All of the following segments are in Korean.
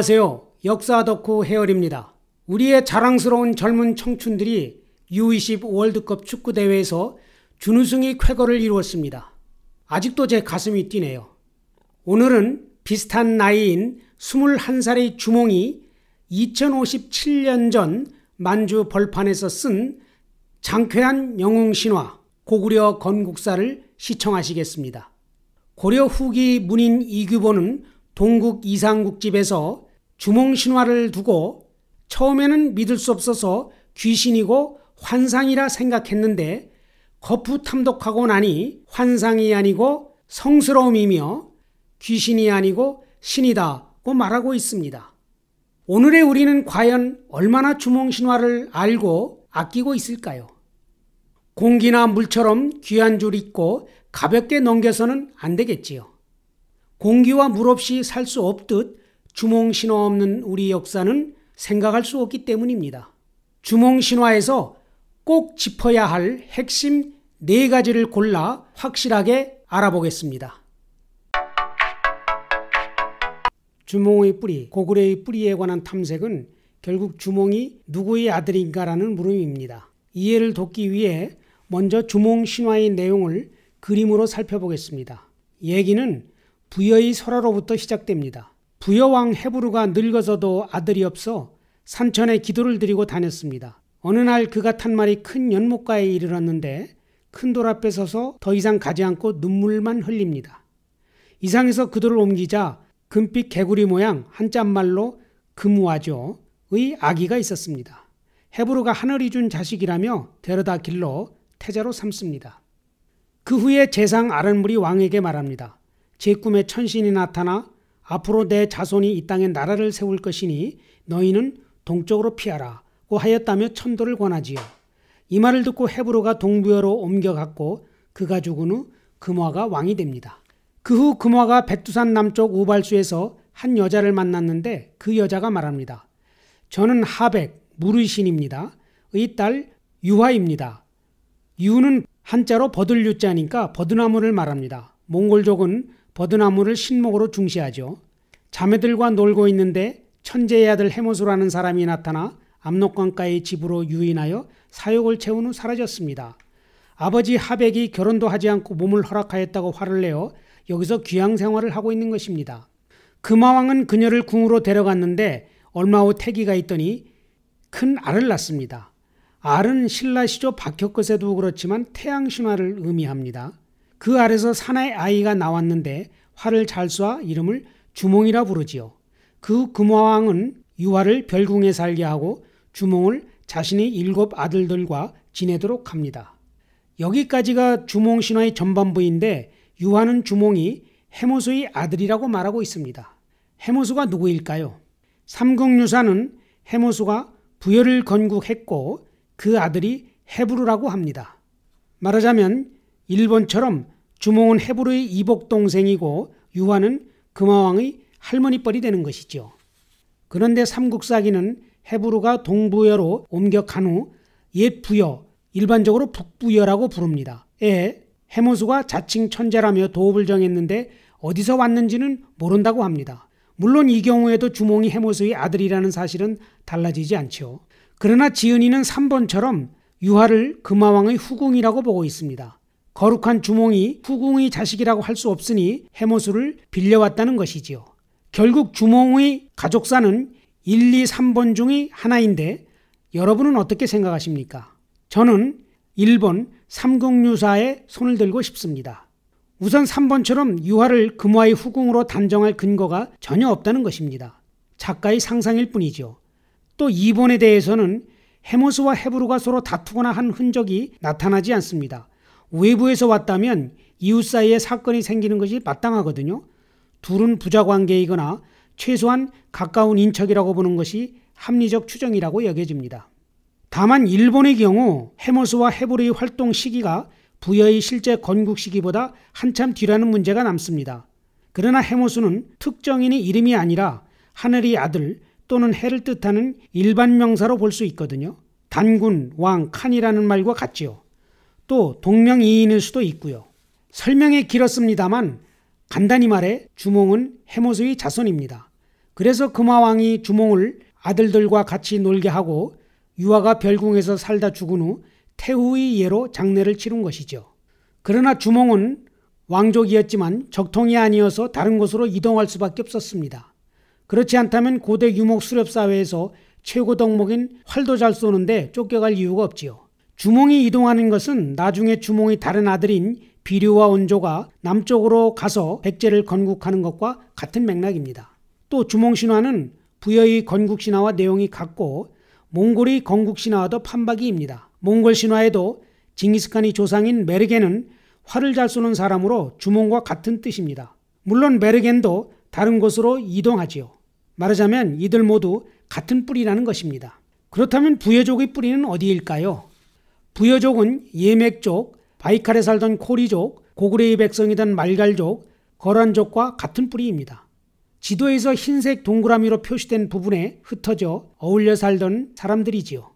안녕하세요. 역사 덕후 해열입니다. 우리의 자랑스러운 젊은 청춘들이 U20 월드컵 축구 대회에서 준우승이 쾌거를 이루었습니다. 아직도 제 가슴이 뛰네요. 오늘은 비슷한 나이인 21살의 주몽이 2057년 전 만주 벌판에서 쓴 장쾌한 영웅 신화 고구려 건국사를 시청하시겠습니다. 고려 후기 문인 이규보는 동국 이상국집에서 주몽 신화를 두고 처음에는 믿을 수 없어서 귀신이고 환상이라 생각했는데 거푸 탐독하고 나니 환상이 아니고 성스러움이며 귀신이 아니고 신이다고 말하고 있습니다. 오늘의 우리는 과연 얼마나 주몽 신화를 알고 아끼고 있을까요? 공기나 물처럼 귀한 줄 잊고 가볍게 넘겨서는 안 되겠지요. 공기와 물 없이 살 수 없듯 주몽신화 없는 우리 역사는 생각할 수 없기 때문입니다. 주몽신화에서 꼭 짚어야 할 핵심 네 가지를 골라 확실하게 알아보겠습니다. 주몽의 뿌리, 고구려의 뿌리에 관한 탐색은 결국 주몽이 누구의 아들인가라는 물음입니다. 이해를 돕기 위해 먼저 주몽 신화의 내용을 그림으로 살펴보겠습니다. 얘기는 부여의 설화로부터 시작됩니다. 부여왕 헤브루가 늙어서도 아들이 없어 산천에 기도를 드리고 다녔습니다. 어느 날 그가 탄 말이 큰 연못가에 이르렀는데 큰 돌 앞에 서서 더 이상 가지 않고 눈물만 흘립니다. 이상에서 그돌을 옮기자 금빛 개구리 모양 한짠말로 금화조의 아기가 있었습니다. 헤브루가 하늘이 준 자식이라며 데려다 길러 태자로 삼습니다. 그 후에 재상 아랫물이 왕에게 말합니다. 제 꿈에 천신이 나타나 앞으로 내 자손이 이 땅에 나라를 세울 것이니 너희는 동쪽으로 피하라고 하였다며 천도를 권하지요. 이 말을 듣고 헤브로가 동부여로 옮겨갔고 그가 죽은 후 금화가 왕이 됩니다. 그 후 금화가 백두산 남쪽 우발수에서 한 여자를 만났는데 그 여자가 말합니다. 저는 하백 무르신입니다. 의딸 유화입니다. 유는 한자로 버들류자니까 버드나무를 말합니다. 몽골족은 버드나무를 신목으로 중시하죠. 자매들과 놀고 있는데 천재의 아들 해모수라는 사람이 나타나 압록강가의 집으로 유인하여 사욕을 채운 후 사라졌습니다. 아버지 하백이 결혼도 하지 않고 몸을 허락하였다고 화를 내어 여기서 귀향 생활을 하고 있는 것입니다. 금화왕은 그녀를 궁으로 데려갔는데 얼마 후 태기가 있더니 큰 알을 낳습니다. 알은 신라 시조 박혁것에도 그렇지만 태양 신화를 의미합니다. 그 아래서 사나이 아이가 나왔는데 활을 잘 쏴 이름을 주몽이라 부르지요. 그 금화왕은 유화를 별궁에 살게 하고 주몽을 자신의 일곱 아들들과 지내도록 합니다. 여기까지가 주몽 신화의 전반부인데 유화는 주몽이 해모수의 아들이라고 말하고 있습니다. 해모수가 누구일까요? 삼국유사는 해모수가 부여를 건국했고 그 아들이 해부르라고 합니다. 말하자면 일본처럼 주몽은 해부르의 이복 동생이고 유화는 금화왕의 할머니뻘이 되는 것이죠. 그런데 삼국사기는 해부르가 동부여로 옮격한후옛 부여, 일반적으로 북부여라고 부릅니다. 에 해모수가 자칭 천재라며 도읍을 정했는데 어디서 왔는지는 모른다고 합니다. 물론 이 경우에도 주몽이 해모수의 아들이라는 사실은 달라지지 않죠. 그러나 지은이는 3번처럼 유화를 금화왕의 후궁이라고 보고 있습니다. 거룩한 주몽이 후궁의 자식이라고 할 수 없으니 해모수를 빌려왔다는 것이지요. 결국 주몽의 가족사는 1, 2, 3번 중의 하나인데 여러분은 어떻게 생각하십니까? 저는 1번 삼국유사에 손을 들고 싶습니다. 우선 3번처럼 유화를 금화의 후궁으로 단정할 근거가 전혀 없다는 것입니다. 작가의 상상일 뿐이죠. 또 2번에 대해서는 해모수와해부루가 서로 다투거나 한 흔적이 나타나지 않습니다. 외부에서 왔다면 이웃 사이에 사건이 생기는 것이 마땅하거든요. 둘은 부자 관계이거나 최소한 가까운 인척이라고 보는 것이 합리적 추정이라고 여겨집니다. 다만 일본의 경우 해머스와 해브리의 활동 시기가 부여의 실제 건국 시기보다 한참 뒤라는 문제가 남습니다. 그러나 해모수는 특정인의 이름이 아니라 하늘의 아들 또는 해를 뜻하는 일반 명사로 볼 수 있거든요. 단군, 왕, 칸이라는 말과 같지요. 또 동명이인일 수도 있고요. 설명이 길었습니다만 간단히 말해 주몽은 해모수의 자손입니다. 그래서 금화왕이 주몽을 아들들과 같이 놀게 하고 유아가 별궁에서 살다 죽은 후 태후의 예로 장례를 치른 것이죠. 그러나 주몽은 왕족이었지만 적통이 아니어서 다른 곳으로 이동할 수밖에 없었습니다. 그렇지 않다면 고대 유목 수렵 사회에서 최고 덕목인 활도 잘 쏘는데 쫓겨갈 이유가 없지요. 주몽이 이동하는 것은 나중에 주몽이 다른 아들인 비류와 온조가 남쪽으로 가서 백제를 건국하는 것과 같은 맥락입니다. 또 주몽 신화는 부여의 건국 신화와 내용이 같고 몽골의 건국 신화와도 판박이입니다. 몽골 신화에도 징기스칸이 조상인 메르겐은 활을 잘 쏘는 사람으로 주몽과 같은 뜻입니다. 물론 메르겐도 다른 곳으로 이동하지요. 말하자면 이들 모두 같은 뿌리라는 것입니다. 그렇다면 부여족의 뿌리는 어디일까요? 부여족은 예맥족, 바이칼에 살던 코리족, 고구려의 백성이던 말갈족, 거란족과 같은 뿌리입니다. 지도에서 흰색 동그라미로 표시된 부분에 흩어져 어울려 살던 사람들이지요.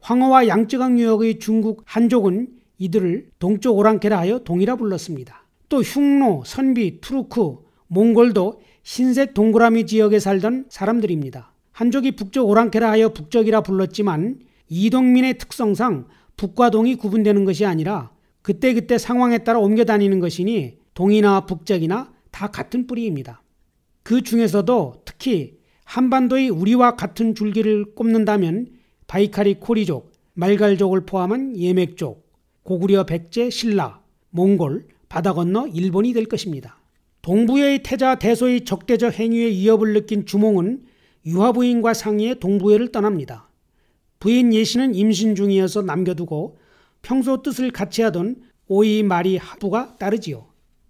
황어와 양쯔강 유역의 중국 한족은 이들을 동쪽 오랑캐라 하여 동이라 불렀습니다. 또 흉노, 선비, 투르크, 몽골도 흰색 동그라미 지역에 살던 사람들입니다. 한족이 북쪽 오랑캐라 하여 북적이라 불렀지만 이동민의 특성상 북과 동이 구분되는 것이 아니라 그때그때 상황에 따라 옮겨 다니는 것이니 동이나 북적이나다 같은 뿌리입니다. 그 중에서도 특히 한반도의 우리와 같은 줄기를 꼽는다면 바이카리 코리족, 말갈족을 포함한 예맥족, 고구려 백제 신라, 몽골, 바다 건너 일본이 될 것입니다. 동부의 태자 대소의 적대적 행위에 위협을 느낀 주몽은 유화부인과 상의해 동부해를 떠납니다. 부인 예시는 임신 중이어서 남겨두고 평소 뜻을 같이 하던 오이 마리 하부가 따르지요.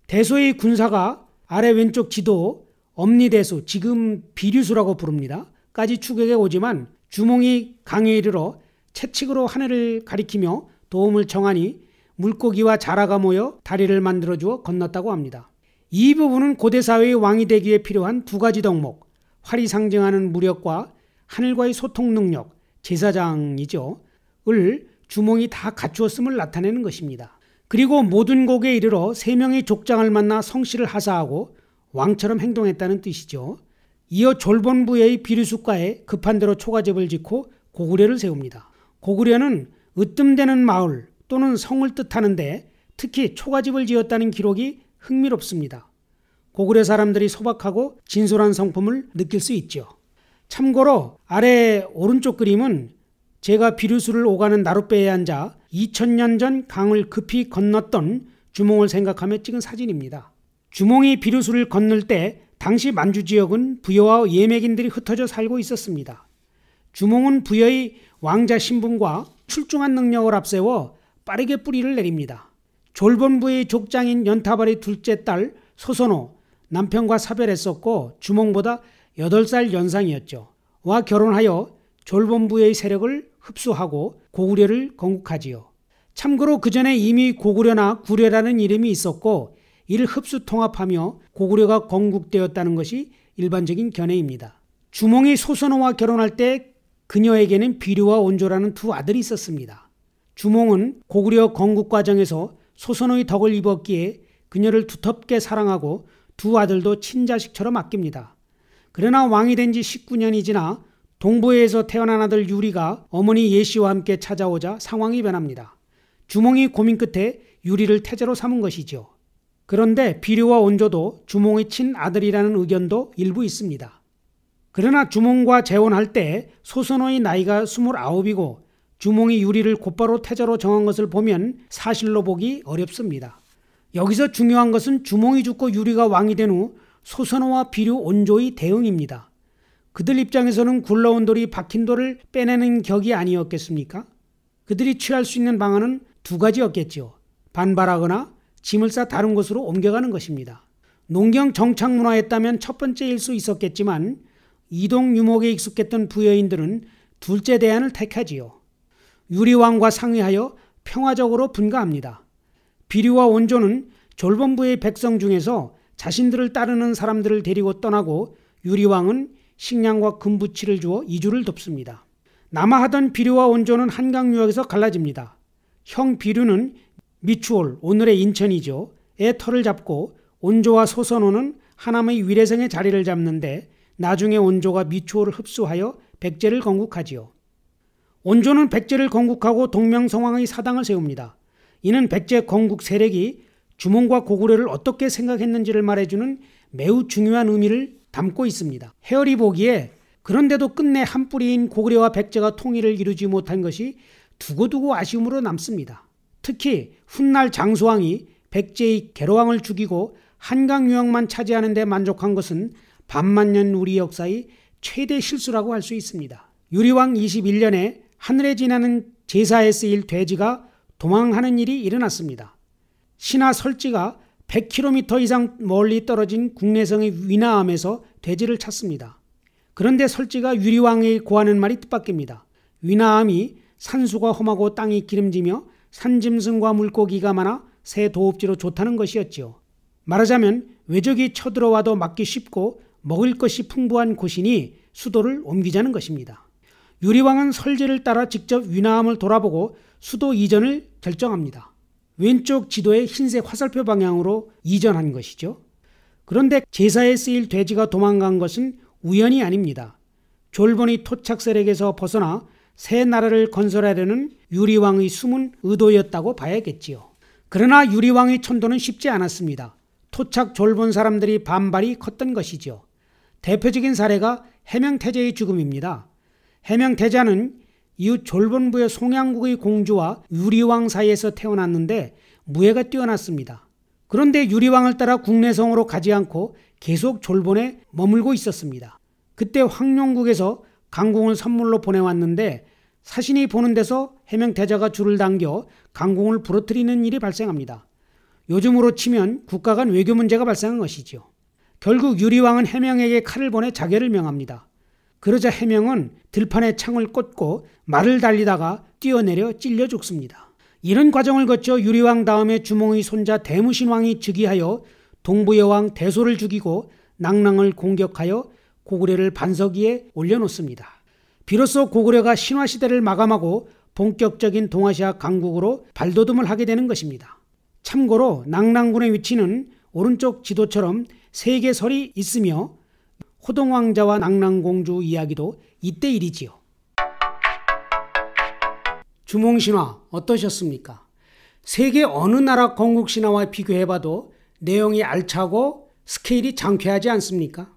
대소의 군사가 아래 왼쪽 지도 엄니대수 지금 비류수라고 부릅니다. 까지 추격해 오지만 주몽이 강에 이르러 채찍으로 하늘을 가리키며 도움을 청하니 물고기와 자라가 모여 다리를 만들어 주어 건넜다고 합니다. 이 부분은 고대 사회의 왕이 되기에 필요한 두 가지 덕목, 활이 상징하는 무력과 하늘과의 소통 능력, 제사장이죠. 을 주몽이 다 갖추었음을 나타내는 것입니다. 그리고 모든 곡에 이르러 세 명의 족장을 만나 성씨를 하사하고 왕처럼 행동했다는 뜻이죠. 이어 졸본부의 비류숲가에 급한 대로 초가집을 짓고 고구려를 세웁니다. 고구려는 으뜸되는 마을 또는 성을 뜻하는데 특히 초가집을 지었다는 기록이 흥미롭습니다. 고구려 사람들이 소박하고 진솔한 성품을 느낄 수 있죠. 참고로 아래 오른쪽 그림은 제가 비류수를 오가는 나룻배에 앉아 2000년 전 강을 급히 건넜던 주몽을 생각하며 찍은 사진입니다. 주몽이 비류수를 건널 때 당시 만주 지역은 부여와 예매인들이 흩어져 살고 있었습니다. 주몽은 부여의 왕자 신분과 출중한 능력을 앞세워 빠르게 뿌리를 내립니다. 졸본부의 족장인 연타발의 둘째 딸 소선호 남편과 사별했었고 주몽보다 8살 연상이었죠. 와 결혼하여 졸본부의 세력을 흡수하고 고구려를 건국하지요. 참고로 그 전에 이미 고구려나 구려라는 이름이 있었고 이를 흡수 통합하며 고구려가 건국되었다는 것이 일반적인 견해입니다. 주몽이 소선호와 결혼할 때 그녀에게는 비류와 온조라는 두 아들이 있었습니다. 주몽은 고구려 건국 과정에서 소선호의 덕을 입었기에 그녀를 두텁게 사랑하고 두 아들도 친자식처럼 아낍니다. 그러나 왕이 된 지 19년이 지나 동부에서 태어난 아들 유리가 어머니 예시와 함께 찾아오자 상황이 변합니다. 주몽이 고민 끝에 유리를 태자로 삼은 것이죠. 그런데 비료와 온조도 주몽이 친 아들이라는 의견도 일부 있습니다. 그러나 주몽과 재혼할 때 소선호의 나이가 29이고 주몽이 유리를 곧바로 태자로 정한 것을 보면 사실로 보기 어렵습니다. 여기서 중요한 것은 주몽이 죽고 유리가 왕이 된후 소선호와 비류 온조의 대응입니다. 그들 입장에서는 굴러온 돌이 박힌 돌을 빼내는 격이 아니었겠습니까? 그들이 취할 수 있는 방안은 두 가지였겠지요. 반발하거나 짐을 싸 다른 곳으로 옮겨가는 것입니다. 농경 정착 문화였다면 첫 번째일 수 있었겠지만 이동 유목에 익숙했던 부여인들은 둘째 대안을 택하지요. 유리왕과 상의하여 평화적으로 분가합니다. 비류와 온조는 졸본부의 백성 중에서 자신들을 따르는 사람들을 데리고 떠나고 유리왕은 식량과 금부치를 주어 이주를 돕습니다. 남아하던 비류와 온조는 한강 유역에서 갈라집니다. 형 비류는 미추홀, 오늘의 인천이죠. 에 터를 잡고 온조와 소선호는 하남의 위례성의 자리를 잡는데 나중에 온조가 미추홀을 흡수하여 백제를 건국하지요. 온조는 백제를 건국하고 동명성왕의 사당을 세웁니다. 이는 백제 건국 세력이 주몽과 고구려를 어떻게 생각했는지를 말해주는 매우 중요한 의미를 담고 있습니다. 헤어리 보기에 그런데도 끝내 한 뿌리인 고구려와 백제가 통일을 이루지 못한 것이 두고두고 아쉬움으로 남습니다. 특히 훗날 장소왕이 백제의 개로왕을 죽이고 한강 유역만 차지하는 데 만족한 것은 반만년 우리 역사의 최대 실수라고 할 수 있습니다. 유리왕 21년에 하늘에 지나는 제사에 쓰일 돼지가 도망하는 일이 일어났습니다. 신하 설지가 100km 이상 멀리 떨어진 국내성의 위나암에서 돼지를 찾습니다. 그런데 설지가 유리왕이 고하는 말이 뜻밖입니다. 위나암이 산수가 험하고 땅이 기름지며 산짐승과 물고기가 많아 새 도읍지로 좋다는 것이었지요. 말하자면 외적이 쳐들어와도 막기 쉽고 먹을 것이 풍부한 곳이니 수도를 옮기자는 것입니다. 유리왕은 설제를 따라 직접 위나함을 돌아보고 수도 이전을 결정합니다. 왼쪽 지도의 흰색 화살표 방향으로 이전한 것이죠. 그런데 제사에 쓰일 돼지가 도망간 것은 우연이 아닙니다. 졸본이 토착 세력에서 벗어나 새 나라를 건설하려는 유리왕의 숨은 의도였다고 봐야겠지요. 그러나 유리왕의 천도는 쉽지 않았습니다. 토착 졸본 사람들이 반발이 컸던 것이지요. 대표적인 사례가 해명태제의 죽음입니다. 해명태자는 이후 졸본부의 송양국의 공주와 유리왕 사이에서 태어났는데 무예가 뛰어났습니다. 그런데 유리왕을 따라 국내성으로 가지 않고 계속 졸본에 머물고 있었습니다. 그때 황룡국에서 강공을 선물로 보내왔는데 사신이 보는 데서 해명대자가 줄을 당겨 강공을 부러뜨리는 일이 발생합니다. 요즘으로 치면 국가 간 외교 문제가 발생한 것이지요. 결국 유리왕은 해명에게 칼을 보내 자결을 명합니다. 그러자 해명은 들판에 창을 꽂고 말을 달리다가 뛰어내려 찔려 죽습니다. 이런 과정을 거쳐 유리왕 다음에 주몽의 손자 대무신왕이 즉위하여 동부여 왕 대소를 죽이고 낙랑을 공격하여 고구려를 반석 위에 올려놓습니다. 비로소 고구려가 신화시대를 마감하고 본격적인 동아시아 강국으로 발돋움을 하게 되는 것입니다. 참고로 낙랑군의 위치는 오른쪽 지도처럼 세 개설이 있으며 호동왕자와 낙랑공주 이야기도 이때 일이지요. 주몽신화 어떠셨습니까? 세계 어느 나라 건국신화와 비교해봐도 내용이 알차고 스케일이 장쾌하지 않습니까?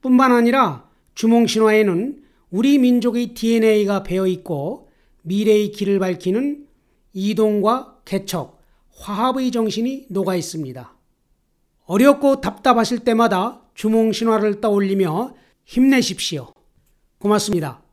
뿐만 아니라 주몽신화에는 우리 민족의 DNA가 배어있고 미래의 길을 밝히는 이동과 개척, 화합의 정신이 녹아 있습니다. 어렵고 답답하실 때마다 주몽 신화를 떠올리며 힘내십시오. 고맙습니다.